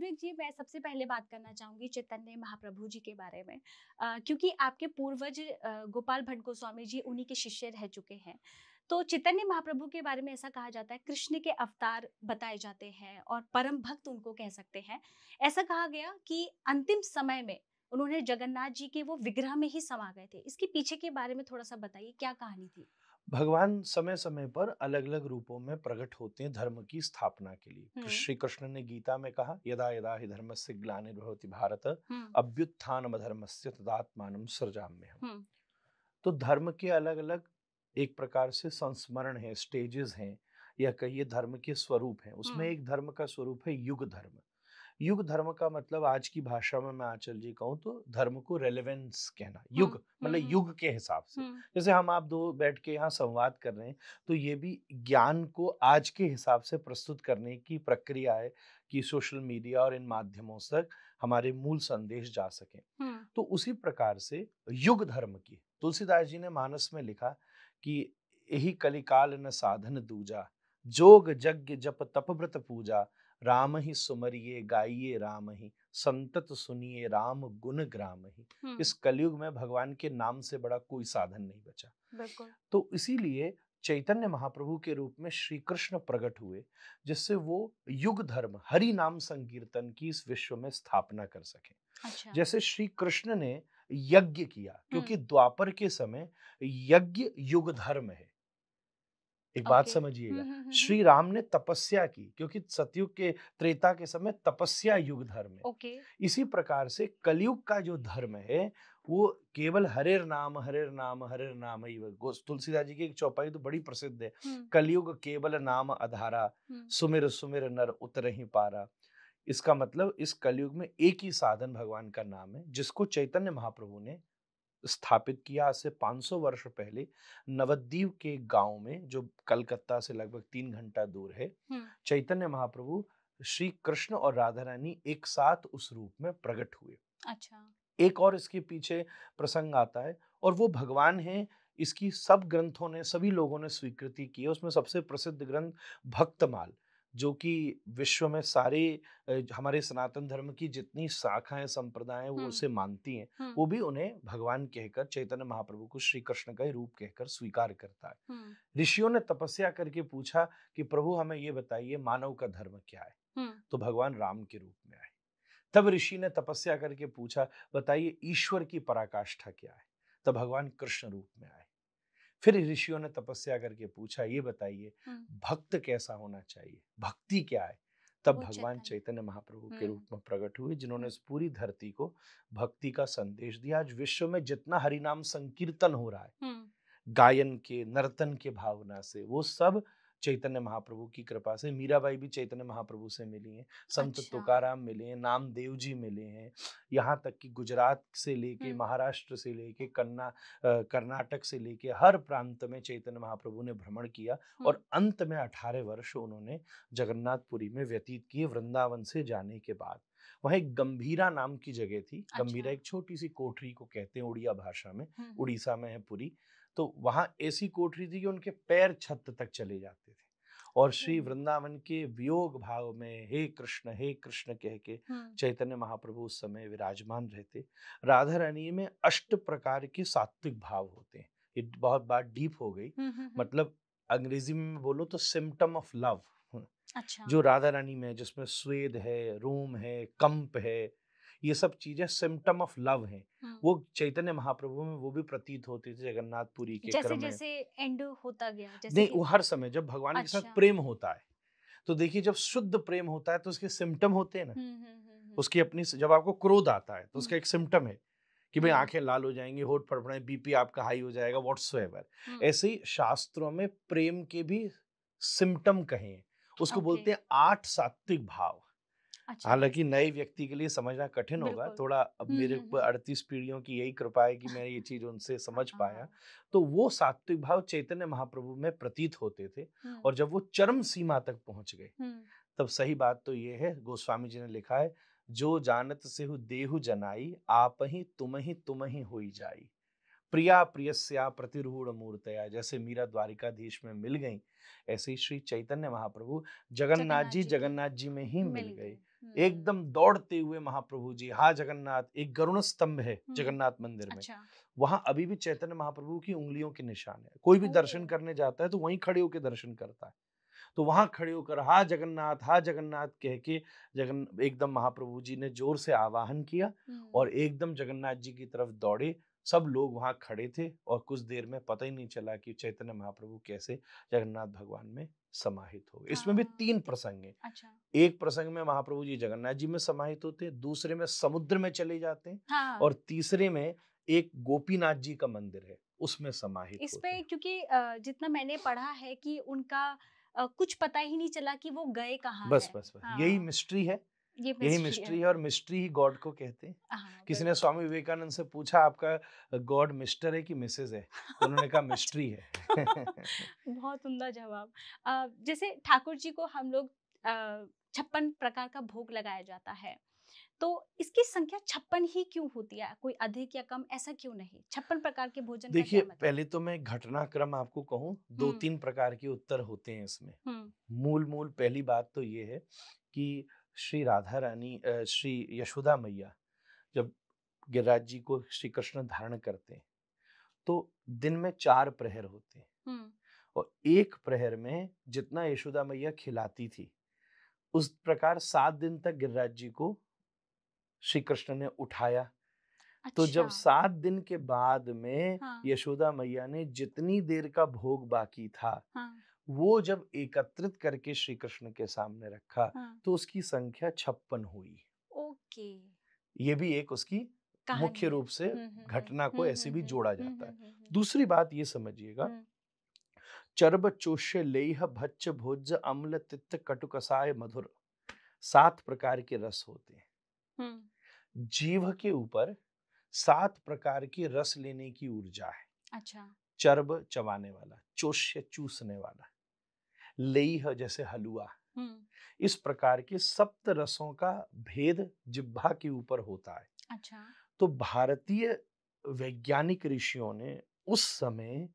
सुब्रिक जी मैं सबसे पहले बात करना चाहूंगी चैतन्य महाप्रभु जी के बारे में आ, क्योंकि आपके पूर्वज गोपाल भट्ट गोस्वामी जी उन्हीं के शिष्य रह चुके हैं तो चैतन्य महाप्रभु के बारे में ऐसा कहा जाता है कृष्ण के अवतार बताए जाते हैं और परम भक्त उनको कह सकते हैं ऐसा कहा गया कि अंतिम समय में उन्होंने जगन्नाथ जी के वो विग्रह में ही समा गए थे इसके पीछे के बारे में थोड़ा सा बताइए क्या कहानी थी भगवान समय समय पर अलग अलग रूपों में प्रकट होते हैं धर्म की स्थापना के लिए श्री कृष्ण ने गीता में कहा यदा यदा ही धर्म से ग्लानिर्भवती भारत अभ्युत्थान धर्म से तदात्मान सृजाम तो धर्म के अलग अलग एक प्रकार से संस्मरण है स्टेजेस हैं या कहिए धर्म के स्वरूप हैं उसमें एक धर्म का स्वरूप है युग धर्म युग धर्म का मतलब आज की भाषा में मैं आचल जी कहूँ तो धर्म को रेलेवेंस कहना युग मतलब युग के हिसाब से जैसे हम आप दो बैठ के यहाँ संवाद कर रहे हैं तो ये भी ज्ञान को आज के हिसाब से प्रस्तुत करने की प्रक्रिया है कि सोशल मीडिया और इन माध्यमों तक हमारे मूल संदेश जा सके तो उसी प्रकार से युग धर्म की तुलसीदास जी ने मानस में लिखा कि यही कलिकाल न साधन दूजा जोग जग जप तप व्रत पूजा राम ही सुमरिये गाइए राम ही संतत सुनिए राम गुण ग्राम ही इस कलयुग में भगवान के नाम से बड़ा कोई साधन नहीं बचा तो इसीलिए चैतन्य महाप्रभु के रूप में श्री कृष्ण प्रकट हुए जिससे वो युग धर्म हरि नाम संकीर्तन की इस विश्व में स्थापना कर सके अच्छा। जैसे श्री कृष्ण ने यज्ञ किया क्योंकि द्वापर के समय यज्ञ युग धर्म है एक okay. बात समझिएगा हम्म, हम्म, श्री हम्म। राम ने तपस्या की क्योंकि सतयुग के त्रेता के समय तपस्या युग धर्म है okay. इसी प्रकार से कलयुग का जो धर्म है वो केवल हरेर नाम हरेर नाम हरेर नाम ही तुलसीदास जी की एक चौपाई तो बड़ी प्रसिद्ध है कलयुग केवल नाम अधारा सुमिर सुमिर नर उतर ही पारा इसका मतलब इस कलयुग में एक ही साधन भगवान का नाम है जिसको चैतन्य महाप्रभु ने स्थापित किया आज से 500 वर्ष पहले नवद्वीप के गांव में जो कलकत्ता से लगभग तीन घंटा दूर है चैतन्य महाप्रभु श्री कृष्ण और राधा रानी एक साथ उस रूप में प्रकट हुए अच्छा एक और इसके पीछे प्रसंग आता है और वो भगवान है इसकी सब ग्रंथों ने सभी लोगों ने स्वीकृति की है उसमें सबसे प्रसिद्ध ग्रंथ भक्तमाल जो कि विश्व में सारे हमारे सनातन धर्म की जितनी शाखाएं संप्रदाय वो उसे मानती हैं वो भी उन्हें भगवान कहकर चैतन्य महाप्रभु को श्री कृष्ण का ही रूप कहकर स्वीकार करता है ऋषियों ने तपस्या करके पूछा कि प्रभु हमें ये बताइए मानव का धर्म क्या है तो भगवान राम के रूप में आए तब ऋषि ने तपस्या करके पूछा बताइए ईश्वर की पराकाष्ठा क्या है तब भगवान कृष्ण रूप में आए फिर ऋषियों ने तपस्या करके पूछा ये बताइए हाँ। भक्त कैसा होना चाहिए भक्ति क्या है तब भगवान चैतन्य महाप्रभु के हम्म। रूप में प्रकट हुए जिन्होंने इस हाँ। पूरी धरती को भक्ति का संदेश दिया आज विश्व में जितना हरिनाम संकीर्तन हो रहा है हम्म। गायन के नर्तन के भावना से वो सब चैतन्य महाप्रभु की कृपा से मीराबाई भी चैतन्य महाप्रभु से मिली हैं संत अच्छा। तुकाराम मिले हैं नामदेव जी मिले हैं यहाँ तक कि गुजरात से लेके महाराष्ट्र से लेके कन्ना कर्नाटक से लेके हर प्रांत में चैतन्य महाप्रभु ने भ्रमण किया और अंत में अठारह वर्ष उन्होंने जगन्नाथपुरी में व्यतीत किए वृंदावन से जाने के बाद वहाँ एक गंभीरा नाम की जगह थी अच्छा। गंभीरा एक छोटी सी कोठरी को कहते हैं उड़िया भाषा में उड़ीसा में है पुरी तो वहाँ ऐसी कोठरी थी कि उनके पैर छत तक चले जाते थे और श्री हम्म। वृंदावन के वियोग भाव में हे कृष्ण हे कृष्ण कह के हाँ। चैतन्य महाप्रभु उस समय विराजमान रहते राधा रानी में अष्ट प्रकार के सात्विक भाव होते हैं ये बहुत बात डीप हो गई हम्म, हम्म, मतलब अंग्रेजी में बोलो तो सिम्टम ऑफ लव अच्छा। जो राधा रानी में जिसमें स्वेद है रोम है कंप है ये सब चीजें सिम्टम ऑफ लव हैं हाँ। वो चैतन्य महाप्रभु में वो भी प्रतीत होते थे जगन्नाथपुरी के जैसे क्रम जैसे एंड होता गया जैसे नहीं वो हर समय जब भगवान अच्छा। के साथ अच्छा। प्रेम होता है तो देखिए जब शुद्ध प्रेम होता है तो उसके सिम्टम होते हैं ना उसकी अपनी जब आपको क्रोध आता है तो उसका एक सिम्टम है कि भाई आंखें लाल हो जाएंगी होठ फड़फड़ाएं बीपी आपका हाई हो जाएगा व्हाट्स एवर ऐसे ही शास्त्रों में प्रेम के भी सिम्टम कहें उसको बोलते हैं आठ सात्विक भाव अच्छा। हालांकि नए व्यक्ति के लिए समझना कठिन होगा थोड़ा अब मेरे ऊपर अड़तीस पीढ़ियों की यही कृपा है कि मैं ये चीज उनसे समझ हाँ, पाया हाँ। तो वो सात्विक भाव चैतन्य महाप्रभु में प्रतीत होते थे और जब वो चरम सीमा तक पहुंच गए तब सही बात तो ये है गोस्वामी जी ने लिखा है जो जानत से हु देहु जनाई आप ही तुम ही तुम ही हो जाई प्रिया प्रियस्या प्रतिरूढ़ मूर्तया जैसे मीरा द्वारिका देश में मिल गई ऐसे ही श्री चैतन्य महाप्रभु जगन्नाथ जी जगन्नाथ जी में ही मिल गए एकदम हम्म। दौड़ते हुए महाप्रभु जी हा जगन्नाथ एक गरुण स्तंभ है हम्म। जगन्नाथ मंदिर में अच्छा। वहाँ अभी भी चैतन्य महाप्रभु की उंगलियों के निशान है कोई भी दर्शन करने जाता है तो वहीं खड़े होकर दर्शन करता है तो वहां खड़े होकर हा जगन्नाथ हा जगन्नाथ कह के जगन एकदम महाप्रभु जी ने जोर से आवाहन किया हम्म। और एकदम जगन्नाथ जी की तरफ दौड़े सब लोग वहाँ खड़े थे और कुछ देर में पता ही नहीं चला कि चैतन्य महाप्रभु कैसे जगन्नाथ भगवान में समाहित हो गए इसमें भी हाँ। तीन प्रसंग हैं अच्छा। एक प्रसंग में महाप्रभु जी जगन्नाथ जी में समाहित होते हैं दूसरे में समुद्र में चले जाते हैं हाँ। और तीसरे में एक गोपीनाथ जी का मंदिर है उसमें समाहित इसमें क्योंकि जितना मैंने पढ़ा है कि उनका कुछ पता ही नहीं चला कि वो गए कहाँ बस बस बस यही हाँ। मिस्ट्री है यही मिस्ट्री है और मिस्ट्री ही गॉड को कहते हैं हाँ, किसी ने स्वामी विवेकानंद से पूछा आपका गॉड मिस्टर है कि मिसेज है तो उन्होंने कहा मिस्ट्री है बहुत उमदा जवाब जैसे ठाकुर जी को हम लोग छप्पन प्रकार का भोग लगाया जाता है तो इसकी संख्या छप्पन ही क्यों होती है कोई अधिक या कम ऐसा क्यों नहीं छप्पन प्रकार के भोजन देखिए मतलब? पहले तो मैं घटनाक्रम आपको कहूँ दो तीन प्रकार के उत्तर होते हैं इसमें मूल मूल पहली बात तो ये है कि श्री राधा रानी श्री यशोदा मैया जब गिरिराज जी को श्री कृष्ण धारण करते हैं तो दिन में चार प्रहर होते हैं और एक प्रहर में जितना यशोदा मैया खिलाती थी उस प्रकार सात दिन तक गिरिराज जी को श्री कृष्ण ने उठाया अच्छा। तो जब अच्छा। सात दिन के बाद में हाँ। यशोदा मैया ने जितनी देर का भोग बाकी था हाँ। वो जब एकत्रित करके श्री कृष्ण के सामने रखा हाँ। तो उसकी संख्या छप्पन हुई ओके ये भी एक उसकी मुख्य रूप से घटना को ऐसे भी जोड़ा जाता है दूसरी बात ये समझिएगा चर्ब चोष्य लेह भच्च भोज अम्ल तित्त कटुकसाय मधुर सात प्रकार के रस होते हैं जीव के ऊपर सात प्रकार के रस लेने की ऊर्जा है अच्छा चर्ब चबाने वाला चोष्य चूसने वाला लेह जैसे हलुआ इस प्रकार के सप्त रसों का भेद जिब्भा के ऊपर होता है अच्छा तो भारतीय वैज्ञानिक ऋषियों ने उस समय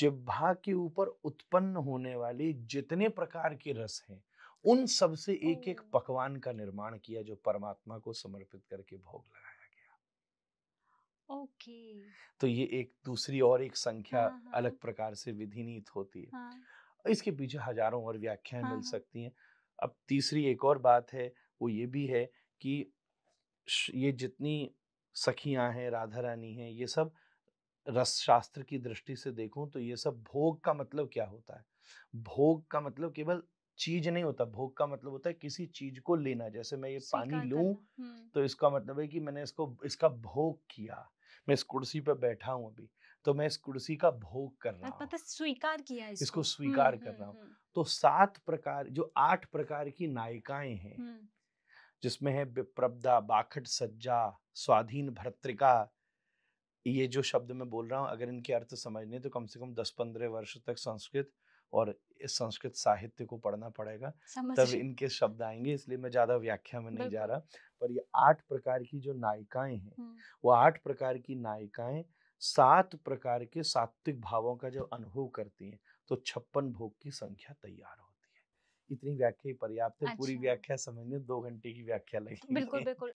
जिब्भा के ऊपर उत्पन्न होने वाले जितने प्रकार के रस हैं उन सब से एक एक पकवान का निर्माण किया जो परमात्मा को समर्पित करके भोग लगाया ओके तो ये एक दूसरी और एक संख्या हाँ, हाँ। अलग प्रकार से विधिनीत होती है हाँ। इसके पीछे हजारों और व्याख्याएं मिल सकती हैं अब तीसरी एक और बात है वो ये भी है कि ये जितनी सखियां हैं राधा रानी हैं ये सब रस शास्त्र की दृष्टि से देखूं तो ये सब भोग का मतलब क्या होता है भोग का मतलब केवल चीज नहीं होता भोग का मतलब होता है किसी चीज को लेना जैसे मैं ये पानी लू हम्म। तो इसका मतलब है कि मैंने इसको इसका भोग किया मैं इस कुर्सी पर बैठा हूँ अभी तो मैं इस कुर्सी का भोग कर रहा हूँ मतलब स्वीकार किया इसको, इसको स्वीकार कर हम्म, रहा हम्म, हूँ हम्म। तो सात प्रकार जो आठ प्रकार की नायिकाएं हैं जिसमें है विप्रब्दा बाखट सज्जा स्वाधीन भर्तृका ये जो शब्द मैं बोल रहा हूँ अगर इनके अर्थ समझने तो कम से कम दस पंद्रह वर्ष तक संस्कृत और इस संस्कृत साहित्य को पढ़ना पड़ेगा तब इनके शब्द आएंगे इसलिए मैं ज्यादा व्याख्या में नहीं जा रहा पर ये आठ प्रकार की जो नायिकाएं हैं वो आठ प्रकार की नायिकाएं सात प्रकार के सात्विक भावों का जब अनुभव करती हैं तो छप्पन भोग की संख्या तैयार हो इतनी व्याख्या पर्याप्त है अच्छा। पूरी व्याख्या समझने दो घंटे की व्याख्या लगेगी बिल्कुल बिल्कुल